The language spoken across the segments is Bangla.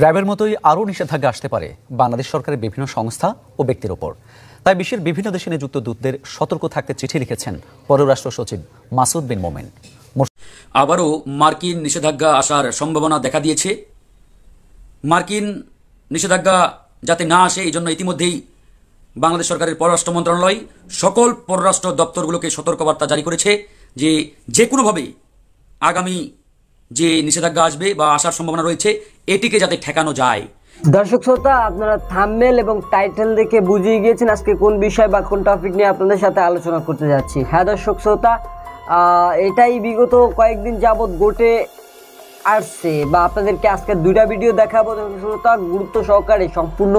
র্যাবের মতোই আরও নিষেধাজ্ঞা আসতে পারে বাংলাদেশ সরকারের বিভিন্ন সংস্থা ও ব্যক্তির ওপর তাই বিশ্বের বিভিন্ন দেশে নিযুক্ত দূতদের সতর্ক থাকতে চিঠি লিখেছেন পররাষ্ট্র সচিব মাসুদ বিন মোমেন আবারও মার্কিন নিষেধাজ্ঞা আসার সম্ভাবনা দেখা দিয়েছে মার্কিন নিষেধাজ্ঞা যাতে না আসে এই জন্য ইতিমধ্যেই বাংলাদেশ সরকারের পররাষ্ট্র মন্ত্রণালয় সকল পররাষ্ট্র দপ্তরগুলোকে সতর্কবার্তা জারি করেছে যে যে কোনোভাবে আগামী যে নিষেধাজ্ঞা আসবে বা আসার সম্ভাবনা রয়েছে এটিকে যাতে ঠেকানো যায় দর্শক শ্রোতা আপনারা থামমেল এবং টাইটেল দেখে বুঝিয়ে গিয়েছেন আজকে কোন বিষয় বা কোন টপিক নিয়ে আপনাদের সাথে আলোচনা করতে যাচ্ছি হ্যাঁ দর্শক শ্রোতা এটাই বিগত কয়েকদিন যাবৎ গোটে আসছে বা আপনাদেরকে আজকে দুইটা ভিডিও দেখাবো দর্শক শ্রোতা গুরুত্ব সহকারে সম্পূর্ণ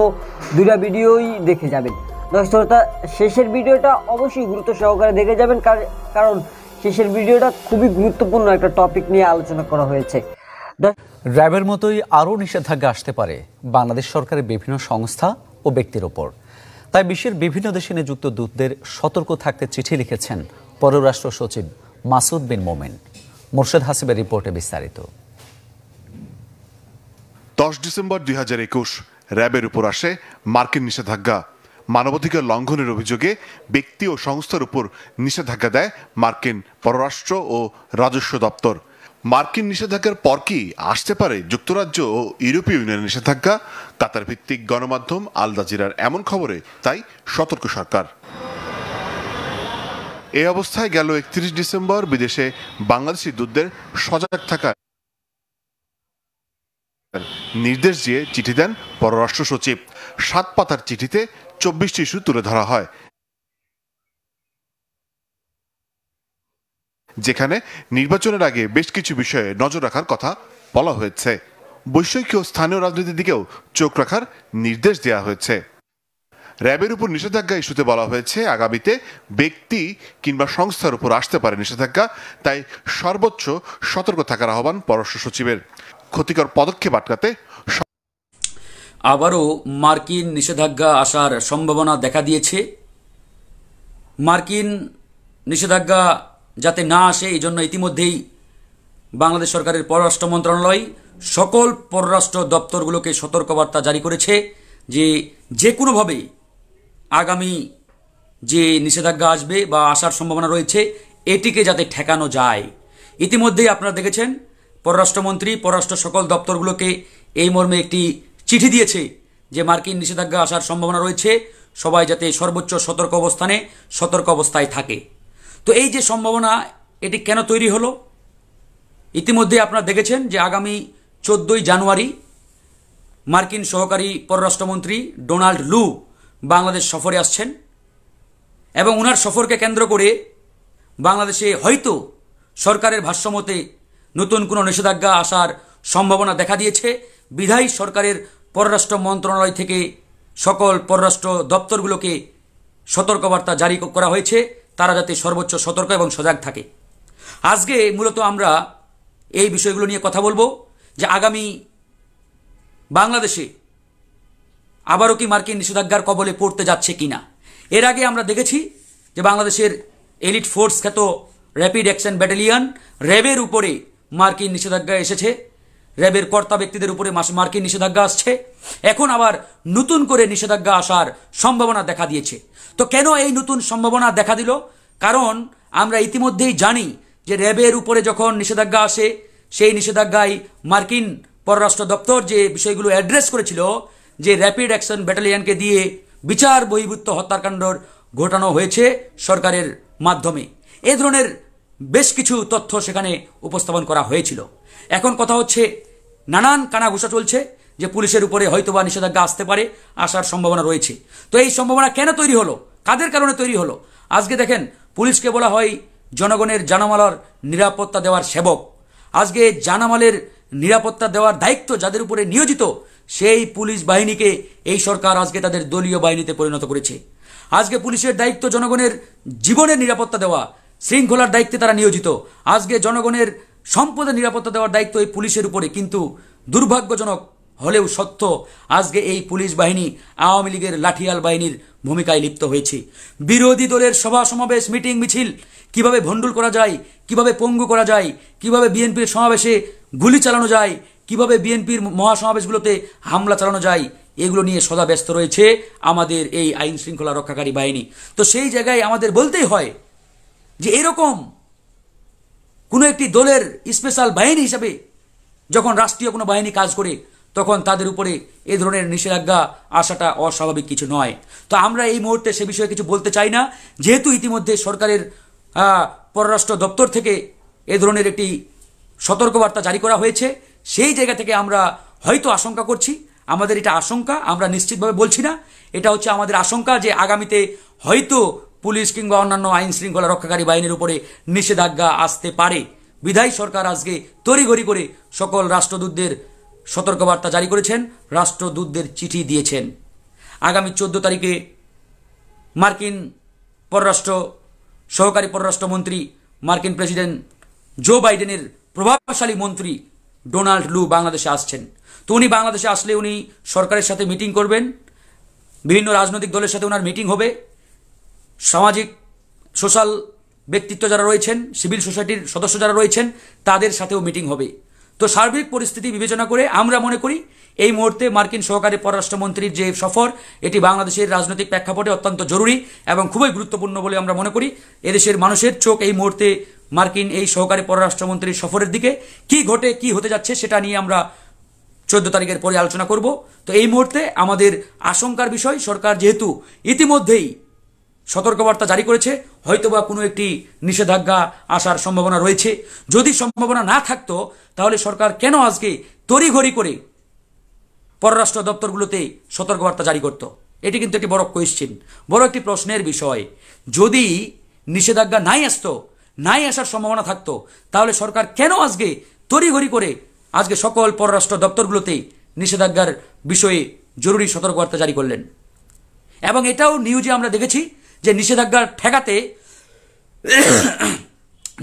দুইটা ভিডিওই দেখে যাবেন দর্শক শ্রোতা শেষের ভিডিওটা অবশ্যই গুরুত্ব সহকারে দেখে যাবেন কারণ শেষের ভিডিওটা খুবই গুরুত্বপূর্ণ একটা টপিক নিয়ে আলোচনা করা হয়েছে র্যাবের মতোই আরও নিষেধাজ্ঞা আসতে পারে বাংলাদেশ সরকারের বিভিন্ন সংস্থা ও ব্যক্তির ওপর তাই বিশ্বের বিভিন্ন দেশে নিযুক্ত দূতদের সতর্ক থাকতে চিঠি লিখেছেন পররাষ্ট্র সচিব মাসুদ বিন মোমেন মোর্শেদ হাসিবের রিপোর্টে বিস্তারিত দশ ডিসেম্বর দুই হাজার একুশ র্যাবের উপর আসে মার্কিন নিষেধাজ্ঞা মানবাধিকার লঙ্ঘনের অভিযোগে ব্যক্তি ও সংস্থার উপর নিষেধাজ্ঞা দেয় মার্কিন পররাষ্ট্র ও রাজস্ব দপ্তর মার্কিন নিষেধাজ্ঞার পর কি আসতে পারে যুক্তরাজ্য ও ইউরোপীয় ইউনিয়নের নিষেধাজ্ঞা কাতার ভিত্তিক গণমাধ্যম আল জাজিরার এমন খবরে তাই সতর্ক সরকার এ অবস্থায় গেল একত্রিশ ডিসেম্বর বিদেশে বাংলাদেশি দূতদের সজাগ থাকা নির্দেশ দিয়ে চিঠি দেন পররাষ্ট্র সচিব সাত পাতার চিঠিতে চব্বিশটি ইস্যু তুলে ধরা হয় যেখানে নির্বাচনের আগে বেশ কিছু বিষয়ে নজর রাখার কথা বলা হয়েছে বৈষয়িক ও স্থানীয় রাজনীতির দিকেও চোখ রাখার নির্দেশ দেওয়া হয়েছে র্যাবের উপর নিষেধাজ্ঞা ইস্যুতে বলা হয়েছে আগামীতে ব্যক্তি কিংবা সংস্থার উপর আসতে পারে নিষেধাজ্ঞা তাই সর্বোচ্চ সতর্ক থাকার আহ্বান পররাষ্ট্র সচিবের ক্ষতিকর পদক্ষেপ আটকাতে আবারও মার্কিন নিষেধাজ্ঞা আসার সম্ভাবনা দেখা দিয়েছে মার্কিন নিষেধাজ্ঞা যাতে না আসে এই জন্য ইতিমধ্যেই বাংলাদেশ সরকারের পররাষ্ট্র মন্ত্রণালয় সকল পররাষ্ট্র দপ্তরগুলোকে সতর্কবার্তা জারি করেছে যে যে কোনোভাবে আগামী যে নিষেধাজ্ঞা আসবে বা আসার সম্ভাবনা রয়েছে এটিকে যাতে ঠেকানো যায় ইতিমধ্যেই আপনারা দেখেছেন পররাষ্ট্রমন্ত্রী পররাষ্ট্র সকল দপ্তরগুলোকে এই মর্মে একটি চিঠি দিয়েছে যে মার্কিন নিষেধাজ্ঞা আসার সম্ভাবনা রয়েছে সবাই যাতে সর্বোচ্চ সতর্ক অবস্থানে সতর্ক অবস্থায় থাকে তো এই যে সম্ভাবনা এটি কেন তৈরি হলো ইতিমধ্যে আপনারা দেখেছেন যে আগামী চোদ্দোই জানুয়ারি মার্কিন সহকারী পররাষ্ট্রমন্ত্রী ডোনাল্ড লু বাংলাদেশ সফরে আসছেন এবং ওনার সফরকে কেন্দ্র করে বাংলাদেশে হয়তো সরকারের ভাষ্যমতে নতুন কোনো নিষেধাজ্ঞা আসার সম্ভাবনা দেখা দিয়েছে বিধায়ী সরকারের পররাষ্ট্র মন্ত্রণালয় থেকে সকল পররাষ্ট্র দপ্তরগুলোকে সতর্কবার্তা জারি করা হয়েছে তারা যাতে সর্বোচ্চ সতর্ক এবং সজাগ থাকে আজকে মূলত আমরা এই বিষয়গুলো নিয়ে কথা বলবো যে আগামী বাংলাদেশে আবারও কি মার্কিন নিষেধাজ্ঞার কবলে পড়তে যাচ্ছে কিনা এর আগে আমরা দেখেছি যে বাংলাদেশের এলিট ফোর্স খ্যাত র্যাপিড অ্যাকশন ব্যাটালিয়ন র্যাবের উপরে মার্কিন নিষেধাজ্ঞা এসেছে র্যাবের কর্তা ব্যক্তিদের উপরে মার্কিন নিষেধাজ্ঞা আসছে এখন আবার নতুন করে নিষেধাজ্ঞা আসার সম্ভাবনা দেখা দিয়েছে তো কেন এই নতুন সম্ভাবনা দেখা দিল কারণ আমরা ইতিমধ্যেই জানি যে র্যাবের উপরে যখন নিষেধাজ্ঞা আসে সেই নিষেধাজ্ঞায় মার্কিন পররাষ্ট্র দপ্তর যে বিষয়গুলো অ্যাড্রেস করেছিল যে র্যাপিড অ্যাকশন ব্যাটালিয়ানকে দিয়ে বিচার বহির্ভূত হত্যাকাণ্ডর ঘটানো হয়েছে সরকারের মাধ্যমে এ ধরনের বেশ কিছু তথ্য সেখানে উপস্থাপন করা হয়েছিল এখন কথা হচ্ছে নানান কানাঘুষা চলছে যে পুলিশের উপরে হয়তোবা নিষেধাজ্ঞা আসতে পারে আসার সম্ভাবনা রয়েছে তো এই সম্ভাবনা কেন তৈরি হলো কাদের কারণে তৈরি হলো আজকে দেখেন পুলিশকে বলা হয় জনগণের জানামালার নিরাপত্তা দেওয়ার সেবক আজকে জানামালের নিরাপত্তা দেওয়ার দায়িত্ব যাদের উপরে নিয়োজিত সেই পুলিশ বাহিনীকে এই সরকার আজকে তাদের দলীয় বাহিনীতে পরিণত করেছে আজকে পুলিশের দায়িত্ব জনগণের জীবনের নিরাপত্তা দেওয়া শৃঙ্খলার দায়িত্বে তারা নিয়োজিত আজকে জনগণের সম্পদের নিরাপত্তা দেওয়ার দায়িত্ব এই পুলিশের উপরে কিন্তু দুর্ভাগ্যজনক হলেও সত্য আজকে এই পুলিশ বাহিনী আওয়ামী লীগের লাঠিয়াল বাহিনীর ভূমিকায় লিপ্ত হয়েছে বিরোধী দলের সভা সমাবেশ মিটিং মিছিল কিভাবে ভণ্ডুল করা যায় কিভাবে পঙ্গু করা যায় কিভাবে বিএনপির সমাবেশে গুলি চালানো যায় কিভাবে বিএনপির মহাসমাবেশগুলোতে হামলা চালানো যায় এগুলো নিয়ে সদা ব্যস্ত রয়েছে আমাদের এই আইন শৃঙ্খলা রক্ষাকারী বাহিনী তো সেই জায়গায় আমাদের বলতেই হয় যে এরকম কোনো একটি দলের স্পেশাল বাহিনী হিসাবে যখন রাষ্ট্রীয় কোনো বাহিনী কাজ করে তখন তাদের উপরে এ ধরনের নিষেধাজ্ঞা আসাটা অস্বাভাবিক কিছু নয় তো আমরা এই মুহূর্তে সে বিষয়ে কিছু বলতে চাই না যেহেতু ইতিমধ্যে সরকারের পররাষ্ট্র দপ্তর থেকে এ ধরনের একটি সতর্কবার্তা জারি করা হয়েছে সেই জায়গা থেকে আমরা হয়তো আশঙ্কা করছি আমাদের এটা আশঙ্কা আমরা নিশ্চিতভাবে বলছি না এটা হচ্ছে আমাদের আশঙ্কা যে আগামীতে হয়তো পুলিশ কিংবা অন্যান্য আইন শৃঙ্খলা রক্ষাকারী বাহিনীর উপরে নিষেধাজ্ঞা আসতে পারে বিধায়ী সরকার আজকে তড়িঘড়ি করে সকল রাষ্ট্রদূতদের সতর্কবার্তা জারি করেছেন রাষ্ট্রদূতদের চিঠি দিয়েছেন আগামী চোদ্দ তারিখে মার্কিন পররাষ্ট্র সহকারী পররাষ্ট্রমন্ত্রী মার্কিন প্রেসিডেন্ট জো বাইডেনের প্রভাবশালী মন্ত্রী ডোনাল্ড লু বাংলাদেশে আসছেন তো উনি বাংলাদেশে আসলে উনি সরকারের সাথে মিটিং করবেন বিভিন্ন রাজনৈতিক দলের সাথে ওনার মিটিং হবে সামাজিক সোশ্যাল ব্যক্তিত্ব যারা রয়েছেন সিভিল সোসাইটির সদস্য যারা রয়েছেন তাদের সাথেও মিটিং হবে তো সার্বিক পরিস্থিতি বিবেচনা করে আমরা মনে করি এই মুহূর্তে মার্কিন সহকারী পররাষ্ট্রমন্ত্রীর যে সফর এটি বাংলাদেশের রাজনৈতিক প্রেক্ষাপটে অত্যন্ত জরুরি এবং খুবই গুরুত্বপূর্ণ বলে আমরা মনে করি এদেশের মানুষের চোখ এই মুহূর্তে মার্কিন এই সহকারী পররাষ্ট্রমন্ত্রীর সফরের দিকে কি ঘটে কি হতে যাচ্ছে সেটা নিয়ে আমরা চোদ্দ তারিখের পরে আলোচনা করব তো এই মুহূর্তে আমাদের আশঙ্কার বিষয় সরকার যেহেতু ইতিমধ্যেই সতর্কবার্তা জারি করেছে হয়তোবা কোনো একটি নিষেধাজ্ঞা আসার সম্ভাবনা রয়েছে যদি সম্ভাবনা না থাকতো তাহলে সরকার কেন আজকে তড়িঘড়ি করে পররাষ্ট্র দপ্তরগুলোতে সতর্কবার্তা জারি করত এটি কিন্তু একটি বড় কোয়েশ্চেন বড় একটি প্রশ্নের বিষয় যদি নিষেধাজ্ঞা নাই আসতো নাই আসার সম্ভাবনা থাকতো তাহলে সরকার কেন আজকে তড়িঘড়ি করে আজকে সকল পররাষ্ট্র দপ্তরগুলোতে নিষেধাজ্ঞার বিষয়ে জরুরি সতর্কবার্তা জারি করলেন এবং এটাও নিউজে আমরা দেখেছি যে নিষেধাজ্ঞা ঠেকাতে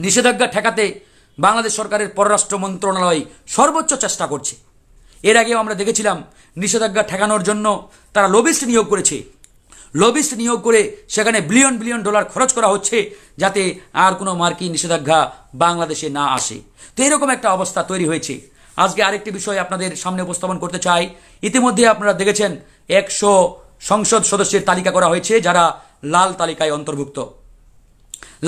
নিষেধাজ্ঞা ঠেকাতে বাংলাদেশ সরকারের পররাষ্ট্র মন্ত্রণালয় সর্বোচ্চ চেষ্টা করছে এর আগেও আমরা দেখেছিলাম নিষেধাজ্ঞা ঠেকানোর জন্য তারা লবিস্ট নিয়োগ করেছে লবিস্ট নিয়োগ করে সেখানে বিলিয়ন বিলিয়ন ডলার খরচ করা হচ্ছে যাতে আর কোনো মার্কিন নিষেধাজ্ঞা বাংলাদেশে না আসে তো এরকম একটা অবস্থা তৈরি হয়েছে আজকে আরেকটি বিষয় আপনাদের সামনে উপস্থাপন করতে চাই ইতিমধ্যে আপনারা দেখেছেন একশো সংসদ সদস্যের তালিকা করা হয়েছে যারা লাল তালিকায় অন্তর্ভুক্ত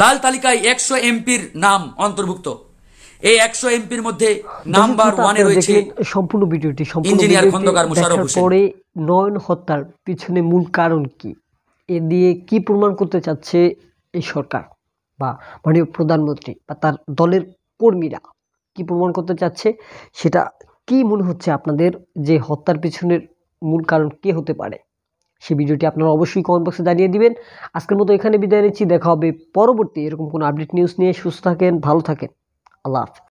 লাল তালিকায় একশো এমপির নাম অন্তর্ভুক্ত এই একশো এমপির মধ্যে নাম্বার ওয়ানে রয়েছে সম্পূর্ণ ভিডিওটি ইঞ্জিনিয়ার খন্দকার মোশারফ হোসেন নয়ন হত্যার পিছনে মূল কারণ কি এ দিয়ে কি প্রমাণ করতে চাচ্ছে এই সরকার বা মাননীয় প্রধানমন্ত্রী বা তার দলের কর্মীরা কি প্রমাণ করতে চাচ্ছে সেটা কি মনে হচ্ছে আপনাদের যে হত্যার পিছনের মূল কারণ কে হতে পারে সে ভিডিওটি আপনারা অবশ্যই কমেন্ট বক্সে জানিয়ে দিবেন আজকের মতো এখানে বিদায় নিচ্ছি দেখা হবে পরবর্তী এরকম কোনো আপডেট নিউজ নিয়ে সুস্থ থাকেন ভালো থাকেন আল্লাহ হাফেজ